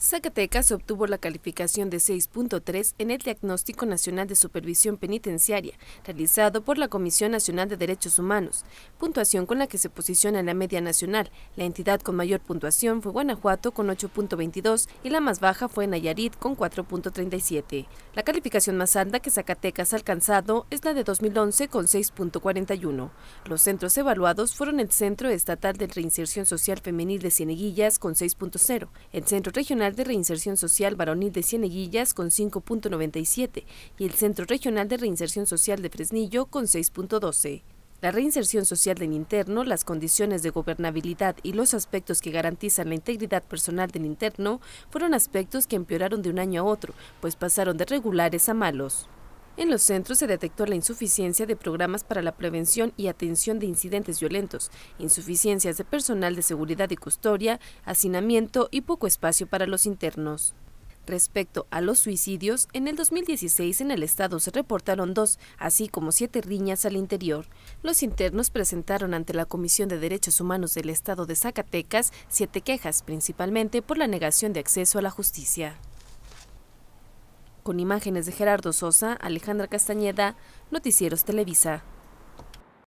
Zacatecas obtuvo la calificación de 6.3 en el Diagnóstico Nacional de Supervisión Penitenciaria, realizado por la Comisión Nacional de Derechos Humanos, puntuación con la que se posiciona en la media nacional. La entidad con mayor puntuación fue Guanajuato con 8.22 y la más baja fue Nayarit con 4.37. La calificación más alta que Zacatecas ha alcanzado es la de 2011 con 6.41. Los centros evaluados fueron el Centro Estatal de Reinserción Social Femenil de Cieneguillas con 6.0, el Centro Regional de Reinserción Social Varonil de Cieneguillas con 5.97 y el Centro Regional de Reinserción Social de Fresnillo con 6.12. La reinserción social del interno, las condiciones de gobernabilidad y los aspectos que garantizan la integridad personal del interno fueron aspectos que empeoraron de un año a otro, pues pasaron de regulares a malos. En los centros se detectó la insuficiencia de programas para la prevención y atención de incidentes violentos, insuficiencias de personal de seguridad y custodia, hacinamiento y poco espacio para los internos. Respecto a los suicidios, en el 2016 en el estado se reportaron dos, así como siete riñas al interior. Los internos presentaron ante la Comisión de Derechos Humanos del estado de Zacatecas siete quejas, principalmente por la negación de acceso a la justicia. Con imágenes de Gerardo Sosa, Alejandra Castañeda, Noticieros Televisa.